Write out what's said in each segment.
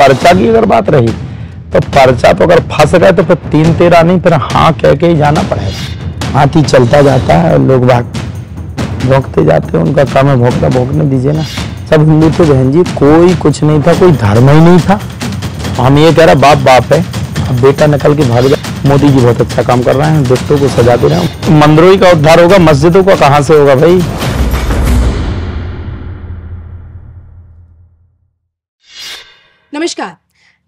पर्चा की अगर बात रही तो पर्चा तो अगर फंस गए तो फिर तीन तेरा नहीं फिर हाँ कह के ही जाना पड़ेगा हाथी चलता जाता है और लोग भाग भोंकते जाते हैं उनका काम है भोंगता भोंकने दीजिए ना सब हिंदू थे बहन जी कोई कुछ नहीं था कोई धर्म ही नहीं था हम ये कह रहे बाप बाप है अब बेटा निकल के भाग जाए मोदी जी बहुत अच्छा काम कर रहे हैं दोस्तों को सजा दे रहे हैं मंदिरों का उद्धार होगा मस्जिदों का कहाँ से होगा भाई नमस्कार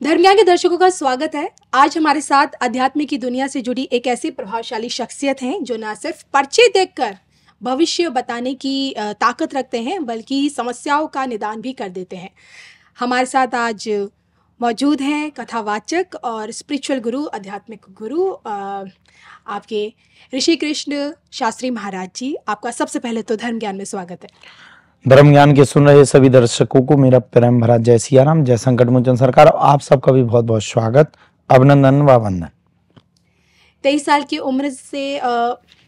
धर्मज्ञान के दर्शकों का स्वागत है आज हमारे साथ अध्यात्मिक की दुनिया से जुड़ी एक ऐसी प्रभावशाली शख्सियत हैं जो ना सिर्फ पर्चे देखकर भविष्य बताने की ताकत रखते हैं बल्कि समस्याओं का निदान भी कर देते हैं हमारे साथ आज मौजूद हैं कथावाचक और स्पिरिचुअल गुरु आध्यात्मिक गुरु आपके ऋषि कृष्ण शास्त्री महाराज जी आपका सबसे पहले तो धर्म ज्ञान में स्वागत है ब्रह्म ज्ञान के सुन रहे सभी दर्शकों को मेरा प्रेम भरा जय सियाराम जय संकट मोचन सरकार आप सबका भी बहुत बहुत स्वागत अभिनंदन व वंदन तेईस साल की उम्र से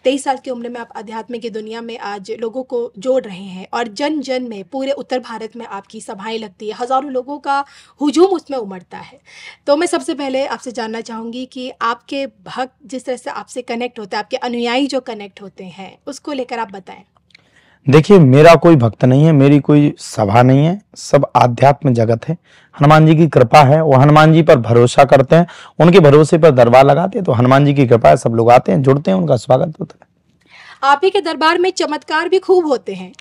तेईस साल की उम्र में आप अध्यात्म की दुनिया में आज लोगों को जोड़ रहे हैं और जन जन में पूरे उत्तर भारत में आपकी सभाएं लगती है हज़ारों लोगों का हुजूम उसमें उमड़ता है तो मैं सबसे पहले आपसे जानना चाहूंगी कि आपके भक्त जिस तरह से आपसे कनेक्ट होते हैं आपके अनुयायी जो कनेक्ट होते हैं उसको लेकर आप बताएं देखिए मेरा कोई भक्त नहीं है मेरी कोई सभा नहीं है सब आध्यात्म जगत है हनुमान जी की कृपा है वो हनुमान जी पर भरोसा करते हैं उनके भरोसे पर दरबार लगाते हैं तो हनुमान जी की कृपा है सब लोग आते हैं जुड़ते हैं उनका स्वागत होता है आप ही के दरबार में चमत्कार भी खूब होते हैं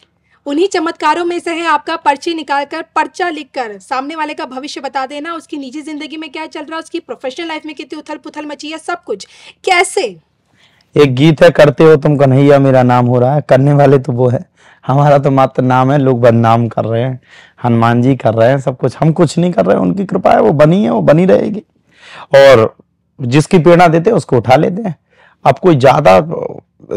उन्हीं चमत्कारों में से है आपका पर्ची निकाल कर पर्चा लिख कर सामने वाले का भविष्य बता देना उसकी निजी जिंदगी में क्या चल रहा है उसकी प्रोफेशनल लाइफ में कितनी उथल पुथल मची है सब कुछ कैसे एक गीत है करते हो तुम कन्हैया मेरा नाम हो रहा है करने वाले तो वो है हमारा तो मात्र नाम है लोग बदनाम कर रहे हैं हनुमान जी कर रहे हैं सब कुछ हम कुछ नहीं कर रहे हैं उनकी कृपा है वो बनी है वो बनी रहेगी और जिसकी प्रेरणा देते हैं उसको उठा लेते हैं अब कोई ज़्यादा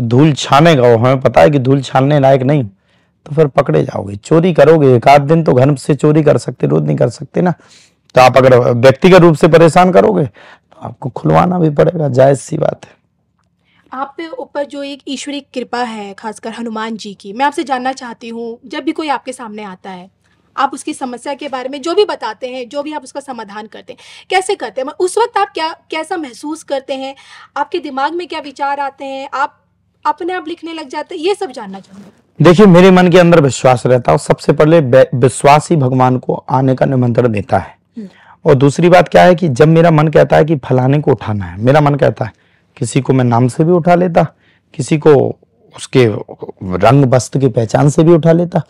धूल छाने का हमें पता है कि धूल छानने लायक नहीं तो फिर पकड़े जाओगे चोरी करोगे एक आध दिन तो घर से चोरी कर सकते रोज नहीं कर सकते ना तो आप अगर व्यक्तिगत रूप से परेशान करोगे तो आपको खुलवाना भी पड़ेगा जायज सी बात है आप पे ऊपर जो एक ईश्वरी कृपा है खासकर हनुमान जी की मैं आपसे जानना चाहती हूँ जब भी कोई आपके सामने आता है आप उसकी समस्या के बारे में जो भी बताते हैं जो भी आप उसका समाधान करते हैं कैसे करते हैं उस वक्त आप क्या कैसा महसूस करते हैं आपके दिमाग में क्या विचार आते हैं आप अपने आप लिखने लग जाते हैं ये सब जानना चाहूंगा देखिए मेरे मन के अंदर विश्वास रहता है सबसे पहले विश्वास ही भगवान को आने का निमंत्रण देता है हम्म। और दूसरी बात क्या है कि जब मेरा मन कहता है कि फलाने को उठाना है मेरा मन कहता है किसी को मैं नाम से भी उठा लेता किसी को उसके रंग वस्त्र की पहचान से भी उठा लेता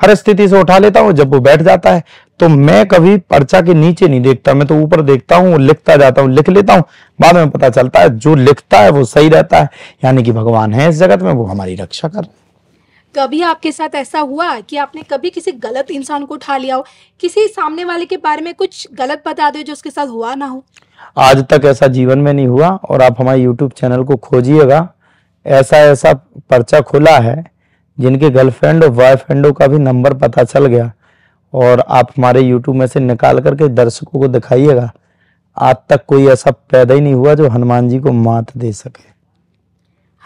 हर स्थिति से उठा लेता हूँ जब वो बैठ जाता है तो मैं कभी पर्चा के नीचे नहीं देखता मैं तो ऊपर देखता हूँ लिखता जाता हूँ लिख लेता हूँ बाद में पता चलता है जो लिखता है वो सही रहता है यानी कि भगवान है इस जगत में वो हमारी रक्षा कर कभी आपके साथ ऐसा हुआ कि आपने कभी किसी गलत इंसान को उठा लिया हो किसी सामने वाले के बारे में कुछ गलत बता दो जो उसके साथ हुआ ना हो आज तक ऐसा जीवन में नहीं हुआ और आप हमारे यूट्यूब चैनल को खोजिएगा ऐसा ऐसा पर्चा खुला है जिनके गर्लफ्रेंड और बॉयफ्रेंडों का भी नंबर पता चल गया और आप हमारे यूट्यूब में से निकाल करके दर्शकों को दिखाइएगा आज तक कोई ऐसा पैदा ही नहीं हुआ जो हनुमान जी को मात दे सके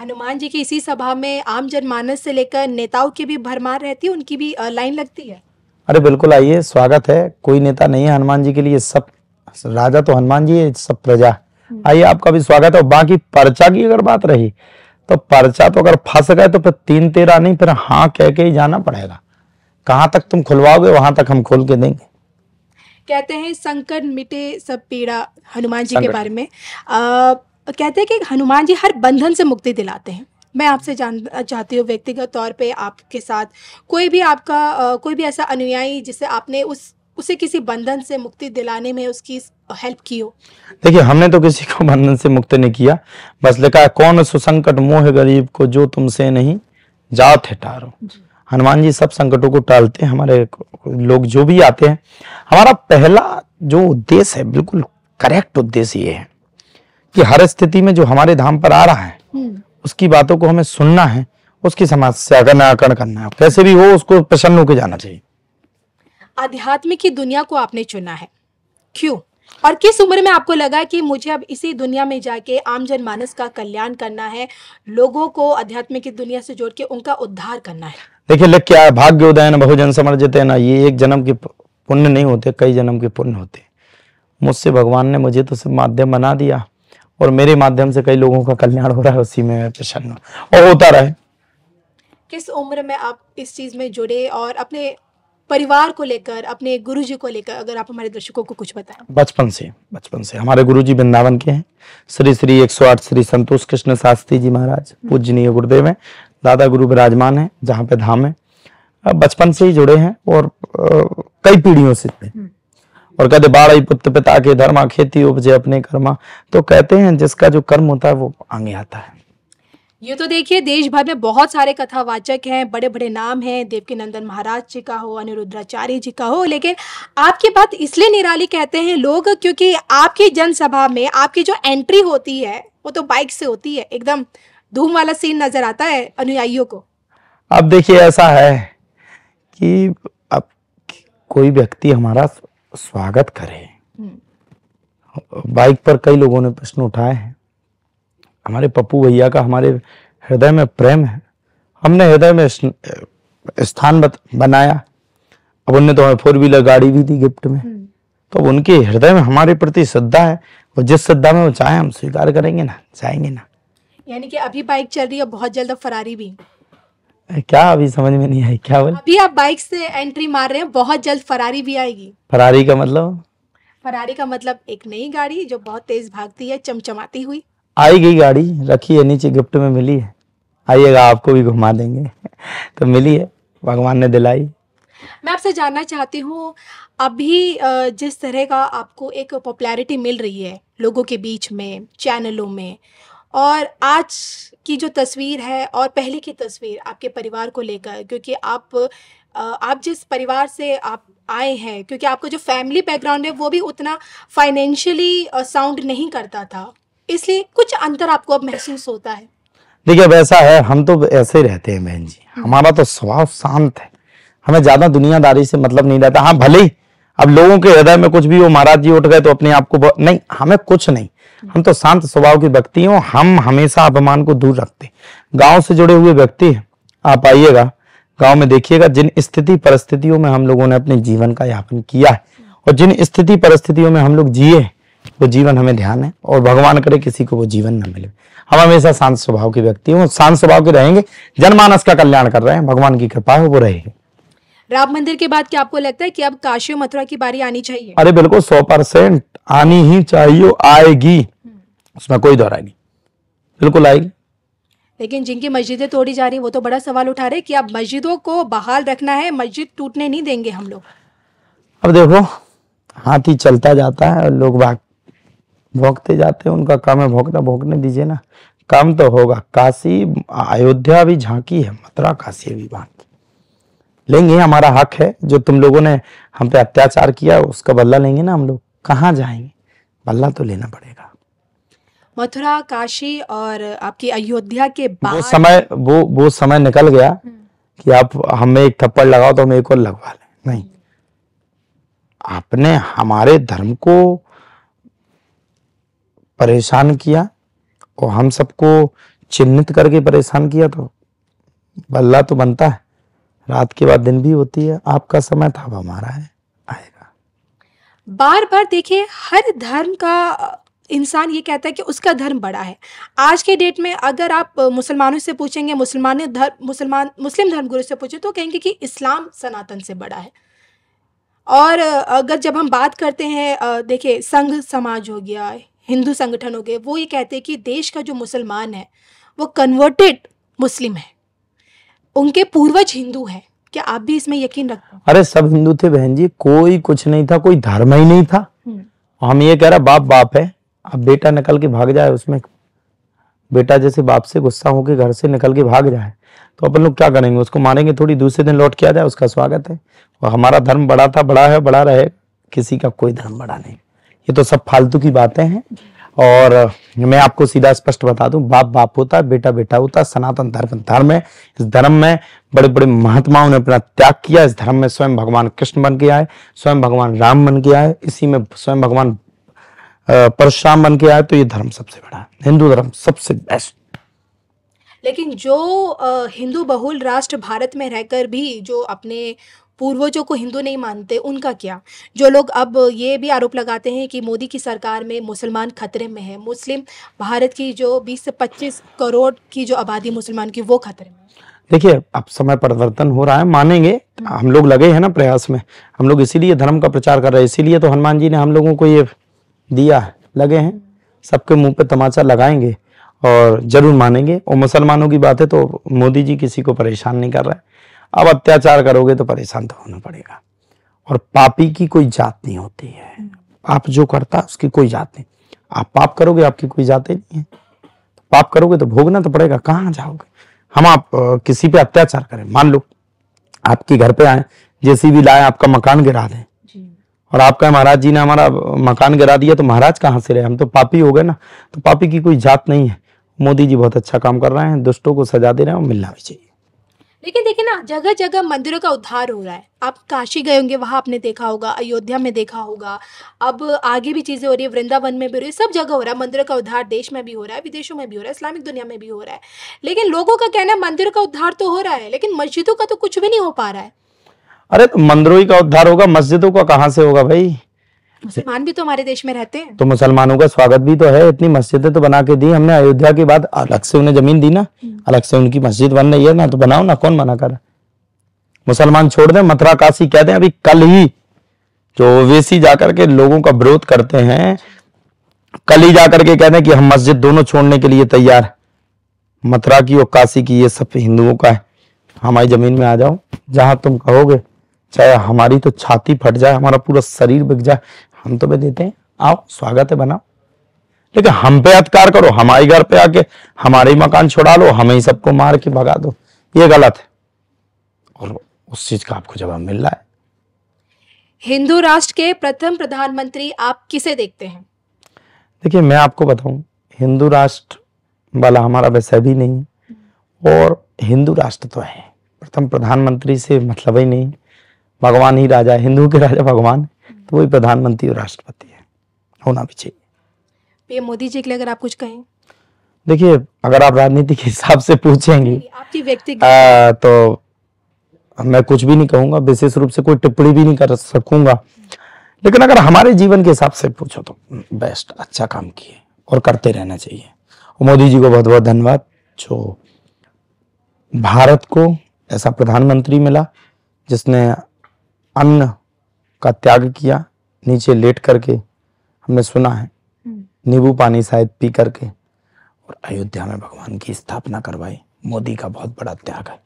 हनुमान जी की इसी सभा में आम जनमानस से लेकर नेताओं की भी भरमार रहती है उनकी भी लाइन लगती है अरे बिल्कुल आइए स्वागत है कोई नेता नहीं है हनुमान जी के लिए सब राजा तो हनुमान जी है सब प्रजा आइए आपका भी स्वागत है बाकी पर्चा की अगर बात रही तो पर्चा तो अगर फंस गए तो फिर तीन तेरा नहीं फिर हाँ कह के ही जाना पड़ेगा कहाँ तक तुम खुलवाओगे वहां तक हम खोल के देंगे कहते हैं संकट मिटे सब पीड़ा हनुमान जी के बारे में आ, कहते हैं कि हनुमान जी हर बंधन से मुक्ति दिलाते हैं मैं आपसे जान चाहती हूँ व्यक्तिगत तौर पे आपके साथ कोई भी आपका आ, कोई भी ऐसा अनुयायी जिसे आपने उस उसे किसी बंधन से मुक्ति दिलाने में उसकी हेल्प की हो देखिए हमने तो किसी को बंधन से मुक्त नहीं किया बस लिखा कौन सुसंकट मोह गरीब को जो तुमसे नहीं जात है टारो हनुमान जी सब संकटों को टालते हैं हमारे लोग जो भी आते हैं हमारा पहला जो उद्देश्य है बिल्कुल करेक्ट उद्देश्य ये है कि हर स्थिति में जो हमारे धाम पर आ रहा है हम्म। उसकी बातों को हमें सुनना है उसकी समस्या का निराकरण करना है कैसे भी हो उसको प्रसन्न होकर जाना चाहिए आध्यात्मिक की दुनिया को आपने चुना है क्यों और किस उम्र में आपको लगा कि मुझे अब इसी दुनिया में जाके आम जनमानस का कल्याण करना है लोगों को अध्यात्म की दुनिया से जोड़ के उनका उद्धार करना है देखिए लग क्या भाग्य उदय ना बहुजन समझ देते ना ये एक जन्म के पुण्य नहीं होते कई जन्म के पुण्य होते मुझसे भगवान ने मुझे तो सिर्फ माध्यम बना दिया और मेरे माध्यम से कई लोगों का कल्याण हो रहा है उसी में प्रसन्न और होता रहे किस उम्र में आप इस चीज में जुड़े और अपने परिवार को लेकर अपने गुरु जी को लेकर अगर आप हमारे दर्शकों को कुछ बताए बचपन से बचपन से हमारे गुरु जी वृंदावन के हैं श्री श्री एक सौ आठ श्री संतोष कृष्ण शास्त्री जी महाराज हम्म। पूजनीय गुरुदेव है दादा गुरु विराजमान है जहाँ पे धाम है बचपन से ही जुड़े हैं और कई पीढ़ियों से जुड़े हम्म। और कहते बाढ़ पुत्र पिता के धर्मा खेती उपजे अपने कर्मा तो कहते हैं जिसका जो कर्म होता है वो आगे आता है ये तो देखिए देश भर में बहुत सारे कथावाचक हैं बड़े बड़े नाम हैं देवकी नंदन महाराज जी का हो अनिरुद्राचार्य जी का हो लेकिन आपकी बात इसलिए निराली कहते हैं लोग क्योंकि आपकी जनसभा में आपकी जो एंट्री होती है वो तो बाइक से होती है एकदम धूम वाला सीन नजर आता है अनुयायियों को अब देखिए ऐसा है कि अब कोई व्यक्ति हमारा स्वागत करे बाइक हम्म। पर कई लोगों ने प्रश्न उठाए हैं हमारे पप्पू भैया का हमारे हृदय में प्रेम है हमने हृदय में स्थान बनाया अब उनने तो हमें फोर व्हीलर गाड़ी भी दी गिफ्ट में हम्म। तो अब उनके हृदय में हमारे प्रति श्रद्धा है वो जिस श्रद्धा में वो चाहे हम स्वीकार करेंगे ना जाएंगे ना यानी कि अभी बाइक चल रही है बहुत जल्द फरारी भी क्या अभी समझ में नहीं आई क्या बोल अभी आप बाइक से एंट्री मार रहे हैं बहुत जल्द फरारी भी आएगी फरारी का मतलब फरारी का मतलब एक नई गाड़ी जो बहुत तेज भागती है चमचमाती हुई आई गई गाड़ी रखी है नीचे गिफ्ट में मिली है आइएगा आपको भी घुमा देंगे तो मिली है भगवान ने दिलाई मैं आपसे जानना चाहती हूँ अभी जिस तरह का आपको एक पॉपुलैरिटी मिल रही है लोगों के बीच में चैनलों में और आज की जो तस्वीर है और पहले की तस्वीर आपके परिवार को लेकर क्योंकि आप आप जिस परिवार से आप आए हैं क्योंकि आपका जो फैमिली बैकग्राउंड है वो भी उतना फाइनेंशियली साउंड नहीं करता था इसलिए कुछ अंतर आपको अब महसूस होता है देखिए वैसा है हम तो ऐसे रहते हैं बहन जी हम्म। हमारा तो स्वभाव शांत है हमें ज्यादा दुनियादारी से मतलब नहीं रहता हाँ भले ही अब लोगों के हृदय में कुछ भी हो महाराज जी उठ गए तो अपने आप को ब... नहीं हमें कुछ नहीं हम्म। हम तो शांत स्वभाव के व्यक्ति हो हम हमेशा अपमान को दूर रखते गांव से जुड़े हुए व्यक्ति हैं आप आइएगा गांव में देखिएगा जिन स्थिति परिस्थितियों में हम लोगों ने अपने जीवन का यापन किया है हम्म। और जिन स्थिति परिस्थितियों में हम लोग जिए वो जीवन हमें ध्यान है और भगवान करे किसी को वो जीवन न मिले हम हमेशा शांत स्वभाव के व्यक्ति हूँ शांत स्वभाव के रहेंगे जनमानस का कल्याण कर रहे हैं भगवान की कृपा है वो रहेगी राम मंदिर के बाद क्या आपको लगता है कि अब काशी मथुरा की बारी आनी चाहिए अरे बिल्कुल सौ परसेंट आनी ही चाहिए आएगी उसमें कोई दौरा नहीं बिल्कुल आएगी लेकिन जिनकी मस्जिदें तोड़ी जा रही वो तो बड़ा सवाल उठा रहे कि अब मस्जिदों को बहाल रखना है मस्जिद टूटने नहीं देंगे हम लोग अब देखो हाथी चलता जाता है और लोग भागते भोगते जाते हैं उनका काम है भोगना भोगने दीजिए ना काम तो होगा काशी अयोध्या भी झांकी है मथुरा काशी भी बांकी लेंगे हमारा हक है जो तुम लोगों ने हम पे अत्याचार किया उसका बदला लेंगे ना हम लोग कहाँ जाएंगे बदला तो लेना पड़ेगा मथुरा काशी और आपकी अयोध्या के बाद वो समय वो वो समय निकल गया हम्म। कि आप हमें एक थप्पड़ लगाओ तो हम एक और लगवा लें नहीं आपने हमारे धर्म को परेशान किया और हम सबको चिन्हित करके परेशान किया तो बल्ला तो बनता है रात के बाद दिन भी होती है आपका समय था अब हमारा है आएगा बार बार देखिए हर धर्म का इंसान ये कहता है कि उसका धर्म बड़ा है आज के डेट में अगर आप मुसलमानों से पूछेंगे मुसलमान धर्म मुसलमान मुस्लिम धर्म गुरु से पूछें तो कहेंगे कि इस्लाम सनातन से बड़ा है और अगर जब हम बात करते हैं देखिए संघ समाज हो गया हिंदू संगठन हो गए वो ये कहते हैं कि देश का जो मुसलमान है वो कन्वर्टेड मुस्लिम है उनके पूर्वज हिंदू है क्या आप भी इसमें यकीन रखते अरे सब हिंदू थे बहन जी कोई कुछ नहीं था कोई धर्म ही नहीं था हम्म। हम ये कह रहा बाप बाप है अब बेटा निकल के भाग जाए उसमें बेटा जैसे बाप से गुस्सा होकर घर से निकल के भाग जाए तो अपन लोग क्या करेंगे उसको मारेंगे थोड़ी दूसरे दिन लौट के आ जाए उसका स्वागत है और हमारा धर्म बड़ा था बड़ा है बड़ा रहे किसी का कोई धर्म बड़ा नहीं ये तो सब फालतू की बातें हैं और मैं आपको सीधा स्पष्ट बता दूं बाप बाप होता है बेटा बेटा होता है सनातन धर्म धर्म है इस धर्म में बड़े बड़े महात्माओं ने अपना त्याग किया इस धर्म में स्वयं भगवान कृष्ण बन के आए स्वयं भगवान राम बन के आए इसी में स्वयं भगवान परशुराम बन के आए तो ये धर्म सबसे बड़ा है हिंदू धर्म सबसे बेस्ट लेकिन जो हिंदू बहुल राष्ट्र भारत में रहकर भी जो अपने पूर्वजों को हिंदू नहीं मानते उनका क्या जो लोग अब ये भी आरोप लगाते हैं कि मोदी की सरकार में मुसलमान खतरे में है मुस्लिम भारत की जो 20 से 25 करोड़ की जो आबादी मुसलमान की वो खतरे में देखिए अब समय परिवर्तन हो रहा है मानेंगे हम लोग लगे हैं ना प्रयास में हम लोग इसीलिए धर्म का प्रचार कर रहे हैं इसीलिए तो हनुमान जी ने हम लोगों को ये दिया लगे हैं सबके मुंह पे तमाचा लगाएंगे और जरूर मानेंगे और मुसलमानों की बात है तो मोदी जी किसी को परेशान नहीं कर रहे हैं अब अत्याचार करोगे तो परेशान तो होना पड़ेगा और पापी की कोई जात नहीं होती है पाप हम्म। जो करता है उसकी कोई जात नहीं आप पाप करोगे आपकी कोई जाते नहीं है तो पाप करोगे तो भोगना तो पड़ेगा कहाँ जाओगे हम आप किसी पे अत्याचार करें मान लो आपके घर पे आए जैसी भी लाए आपका मकान गिरा दें और आपका महाराज जी ने हमारा मकान गिरा दिया तो महाराज कहाँ से रहे हम तो पापी हो गए ना तो पापी की कोई जात नहीं है मोदी जी बहुत अच्छा काम कर रहे हैं दुष्टों को सजा दे रहे हैं और मिलना भी चाहिए लेकिन देखिए ना जगह जगह मंदिरों का उद्धार हो रहा है आप काशी गए होंगे वहाँ आपने देखा होगा अयोध्या में देखा होगा अब आगे भी चीज़ें हो रही है वृंदावन में भी हो रही है सब जगह हो रहा है मंदिरों का उद्धार देश में भी हो रहा है विदेशों में भी हो रहा है इस्लामिक दुनिया में भी हो रहा है लेकिन लोगों का कहना है मंदिरों का उद्धार तो हो रहा है लेकिन मस्जिदों का तो कुछ भी नहीं हो पा रहा है अरे तो मंदिरों का उद्धार होगा मस्जिदों का कहाँ से होगा भाई मुसलमान भी तो हमारे देश में रहते हैं तो मुसलमानों का स्वागत भी तो है इतनी मस्जिदें तो बना के दी हमने अयोध्या के बाद अलग से उन्हें जमीन दी ना हम्म। अलग से उनकी मस्जिद बन रही है ना तो बनाओ ना कौन मना कर मुसलमान छोड़ दे मथुरा काशी कह दें अभी कल ही जो ओवेसी जाकर के लोगों का विरोध करते हैं कल ही जाकर के कहते हैं कि हम मस्जिद दोनों छोड़ने के लिए तैयार मथुरा की और काशी की ये सब हिंदुओं का है हमारी जमीन में आ जाओ जहां तुम कहोगे चाहे हमारी तो छाती फट जाए हमारा पूरा शरीर बिक जाए हम तो भी देते हैं आओ स्वागत है बनाओ लेकिन हम पे अत्कार करो हमारे घर पे आके हमारे ही मकान छुड़ा लो हमें ही सबको मार के भगा दो ये गलत है और उस चीज का आपको जवाब मिल रहा है हिंदू राष्ट्र के प्रथम प्रधानमंत्री आप किसे देखते हैं देखिए मैं आपको बताऊं हिंदू राष्ट्र वाला हमारा वैसा भी नहीं और हिंदू राष्ट्र तो है प्रथम प्रधानमंत्री से मतलब ही नहीं भगवान ही राजा है हिंदू के राजा भगवान है तो वही प्रधानमंत्री और राष्ट्रपति है होना भी चाहिए पीएम मोदी जी के लिए अगर आप कुछ कहें देखिए अगर आप राजनीति के हिसाब से पूछेंगे आपकी तो मैं कुछ भी नहीं कहूंगा विशेष रूप से कोई टिप्पणी भी नहीं कर सकूंगा लेकिन अगर हमारे जीवन के हिसाब से पूछो तो बेस्ट अच्छा काम किए और करते रहना चाहिए मोदी जी को बहुत बहुत धन्यवाद जो भारत को ऐसा प्रधानमंत्री मिला जिसने अन्न का त्याग किया नीचे लेट करके हमने सुना है हम्म। नींबू पानी शायद पी करके और अयोध्या में भगवान की स्थापना करवाई मोदी का बहुत बड़ा त्याग है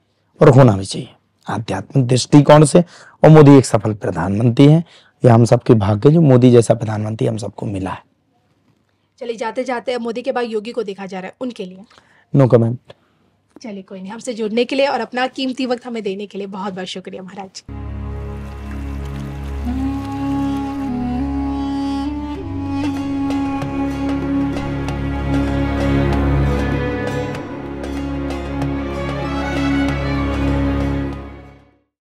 और होना भी चाहिए आध्यात्मिक दृष्टिकोण से और मोदी एक सफल प्रधानमंत्री है यह हम सबके भाग्य जो मोदी जैसा प्रधानमंत्री हम सबको मिला है चलिए जाते जाते मोदी के बाद योगी को देखा जा रहा है उनके लिए नो कमेंट चलिए कोई नहीं हमसे जुड़ने के लिए और अपना कीमती वक्त हमें देने के लिए बहुत बहुत शुक्रिया महाराज